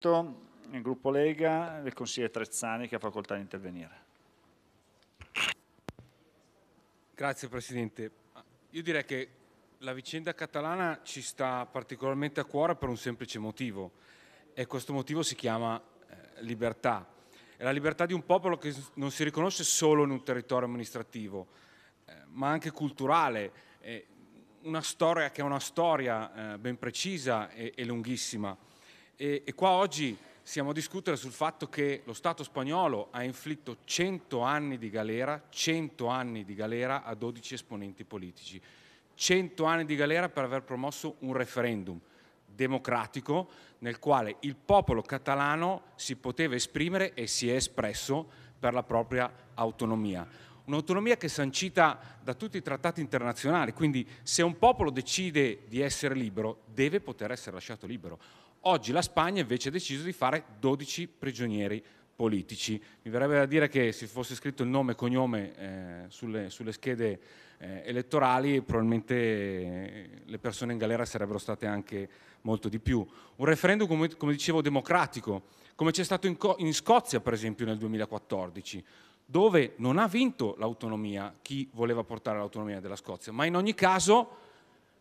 Il gruppo Lega, il consigliere Trezzani che ha facoltà di intervenire. Grazie Presidente. Io direi che la vicenda catalana ci sta particolarmente a cuore per un semplice motivo e questo motivo si chiama eh, libertà. È la libertà di un popolo che non si riconosce solo in un territorio amministrativo, eh, ma anche culturale, eh, una storia che è una storia eh, ben precisa e, e lunghissima. E, e qua oggi siamo a discutere sul fatto che lo Stato spagnolo ha inflitto 100 anni di galera, 100 anni di galera a 12 esponenti politici. 100 anni di galera per aver promosso un referendum democratico nel quale il popolo catalano si poteva esprimere e si è espresso per la propria autonomia un'autonomia che è sancita da tutti i trattati internazionali, quindi se un popolo decide di essere libero deve poter essere lasciato libero. Oggi la Spagna invece ha deciso di fare 12 prigionieri politici. Mi verrebbe da dire che se fosse scritto il nome e cognome eh, sulle, sulle, schede eh, elettorali probabilmente eh, le persone in galera sarebbero state anche molto di più. Un referendum, come, come dicevo, democratico, come c'è stato in, in Scozia per esempio nel 2014 dove non ha vinto l'autonomia chi voleva portare l'autonomia della Scozia, ma in ogni caso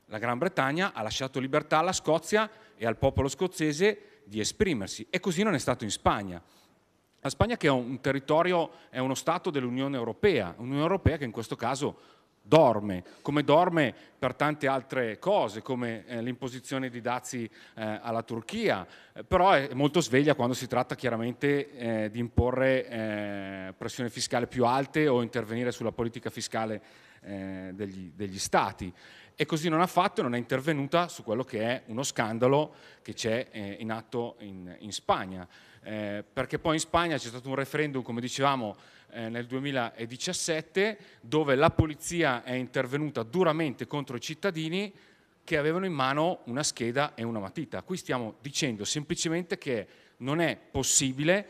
la Gran Bretagna ha lasciato libertà alla Scozia e al popolo scozzese di esprimersi e così non è stato in Spagna. La Spagna che è un territorio, è uno Stato dell'Unione Europea, un'Unione Europea che in questo caso dorme, come dorme per tante altre cose, come eh, l'imposizione di dazi eh, alla Turchia, eh, però è molto sveglia quando si tratta chiaramente eh, di imporre eh, pressioni fiscali più alte o intervenire sulla politica fiscale eh, degli, degli Stati e così non ha fatto e non è intervenuta su quello che è uno scandalo che c'è eh, in atto in, in Spagna. Eh, perché poi in Spagna c'è stato un referendum, come dicevamo, eh, nel 2017 dove la polizia è intervenuta duramente contro i cittadini che avevano in mano una scheda e una matita. Qui stiamo dicendo semplicemente che non è possibile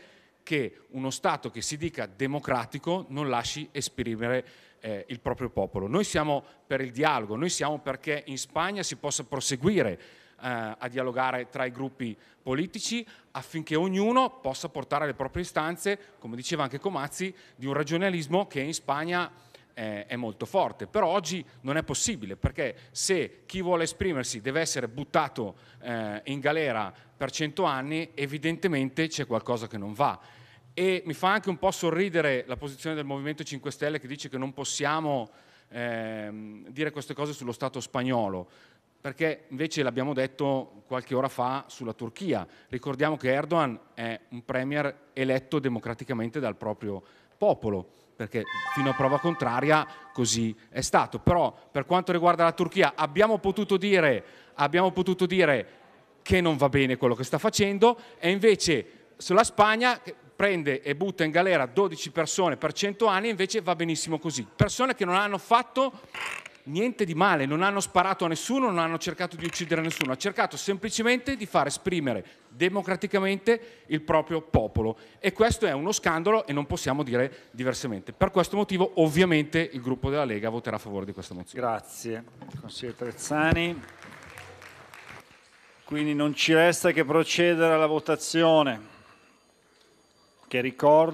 che uno Stato che si dica democratico non lasci esprimere eh, il proprio popolo. Noi siamo per il dialogo, noi siamo perché in Spagna si possa proseguire eh, a dialogare tra i gruppi politici affinché ognuno possa portare le proprie istanze, come diceva anche Comazzi, di un ragionalismo che in Spagna è molto forte, però oggi non è possibile perché se chi vuole esprimersi deve essere buttato eh, in galera per cento anni, evidentemente c'è qualcosa che non va. E mi fa anche un po' sorridere la posizione del Movimento 5 Stelle che dice che non possiamo eh, dire queste cose sullo Stato spagnolo perché invece l'abbiamo detto qualche ora fa sulla Turchia. Ricordiamo che Erdogan è un premier eletto democraticamente dal proprio popolo perché fino a prova contraria così è stato. Però per quanto riguarda la Turchia abbiamo potuto dire, abbiamo potuto dire che non va bene quello che sta facendo e invece sulla Spagna prende e butta in galera 12 persone per 100 anni e invece va benissimo così. Persone che non hanno fatto niente di male, non hanno sparato a nessuno, non hanno cercato di uccidere nessuno, ha cercato semplicemente di far esprimere democraticamente il proprio popolo e questo è uno scandalo e non possiamo dire diversamente. Per questo motivo ovviamente il gruppo della Lega voterà a favore di questa mozione. Grazie, consigliere Trezzani. Quindi non ci resta che procedere alla votazione che ricordo